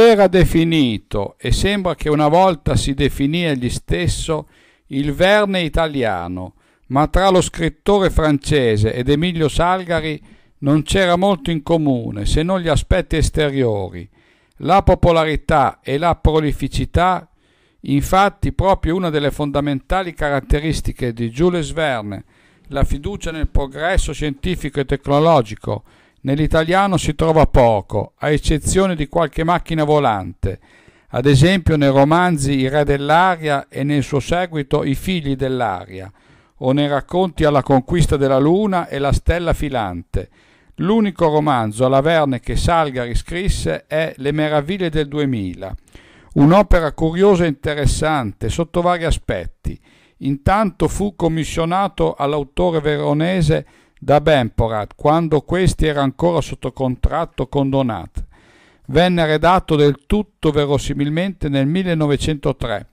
era definito, e sembra che una volta si definì egli stesso, il Verne italiano, ma tra lo scrittore francese ed Emilio Salgari non c'era molto in comune se non gli aspetti esteriori. La popolarità e la prolificità, infatti, proprio una delle fondamentali caratteristiche di Jules Verne, la fiducia nel progresso scientifico e tecnologico, nell'italiano si trova poco, a eccezione di qualche macchina volante, ad esempio nei romanzi I re dell'aria e nel suo seguito I figli dell'aria, o nei racconti Alla conquista della luna e La stella filante. L'unico romanzo alla Verne che Salga riscrisse è Le meraviglie del 2000, un'opera curiosa e interessante sotto vari aspetti. Intanto fu commissionato all'autore veronese da Bemporat quando questi era ancora sotto contratto con Donat. Venne redatto del tutto verosimilmente nel 1903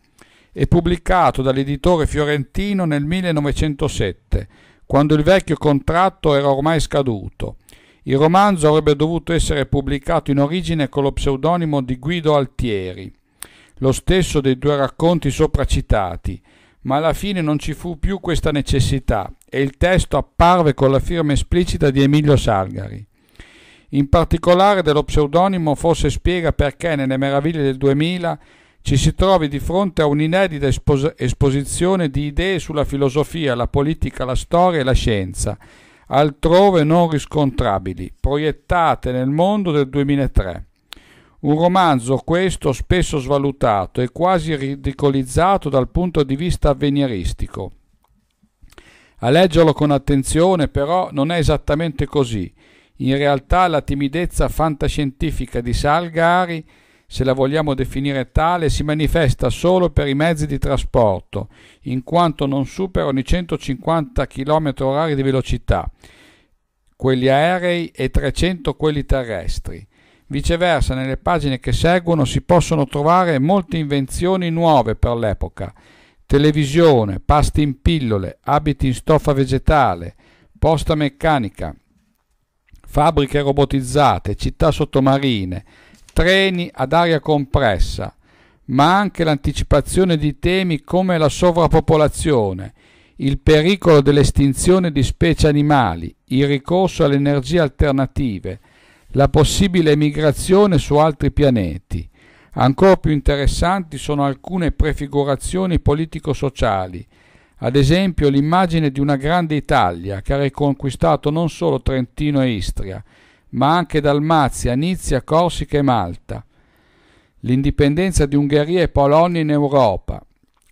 e pubblicato dall'editore fiorentino nel 1907, quando il vecchio contratto era ormai scaduto. Il romanzo avrebbe dovuto essere pubblicato in origine con lo pseudonimo di Guido Altieri, lo stesso dei due racconti sopra citati, ma alla fine non ci fu più questa necessità e il testo apparve con la firma esplicita di Emilio Salgari. In particolare dello pseudonimo forse spiega perché nelle meraviglie del 2000 ci si trovi di fronte a un'inedita espos- esposizione di idee sulla filosofia, la politica, la storia e la scienza, altrove non riscontrabili, proiettate nel mondo del 2003. Un romanzo questo spesso svalutato e quasi ridicolizzato dal punto di vista avveniristico. A leggerlo con attenzione però non è esattamente così. In realtà la timidezza fantascientifica di Salgari, se la vogliamo definire tale, si manifesta solo per i mezzi di trasporto, in quanto non superano i 150 km/h di velocità, quelli aerei e 300 quelli terrestri Viceversa, nelle pagine che seguono si possono trovare molte invenzioni nuove per l'epoca. Televisione, pasti in pillole, abiti in stoffa vegetale, posta meccanica, fabbriche robotizzate, città sottomarine, treni ad aria compressa, ma anche l'anticipazione di temi come la sovrappopolazione, il pericolo dell'estinzione di specie animali, il ricorso alle energie alternative, la possibile emigrazione su altri pianeti. Ancora più interessanti sono alcune prefigurazioni politico-sociali, ad esempio l'immagine di una grande Italia che ha riconquistato non solo Trentino e Istria, ma anche Dalmazia, Nizia, Corsica e Malta, l'indipendenza di Ungheria e Polonia in Europa,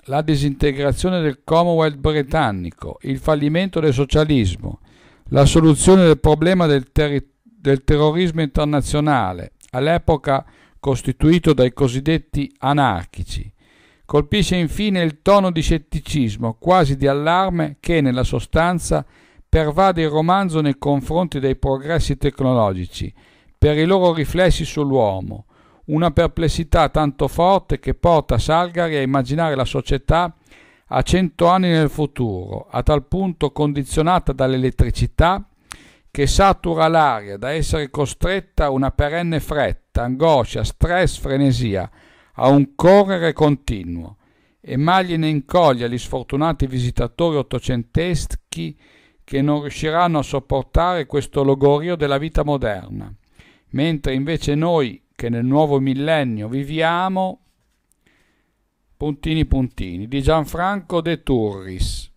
la disintegrazione del Commonwealth britannico, il fallimento del socialismo, la soluzione del problema del territorio del terrorismo internazionale, all'epoca costituito dai cosiddetti anarchici. Colpisce infine il tono di scetticismo, quasi di allarme, che nella sostanza pervade il romanzo nei confronti dei progressi tecnologici, per i loro riflessi sull'uomo, una perplessità tanto forte che porta Salgari a immaginare la società a cento anni nel futuro, a tal punto condizionata dall'elettricità che satura l'aria da essere costretta a una perenne fretta, angoscia, stress, frenesia, a un correre continuo, e maglie ne incoglie gli sfortunati visitatori ottocenteschi che non riusciranno a sopportare questo logorio della vita moderna, mentre invece noi che nel nuovo millennio viviamo puntini puntini di Gianfranco De Turris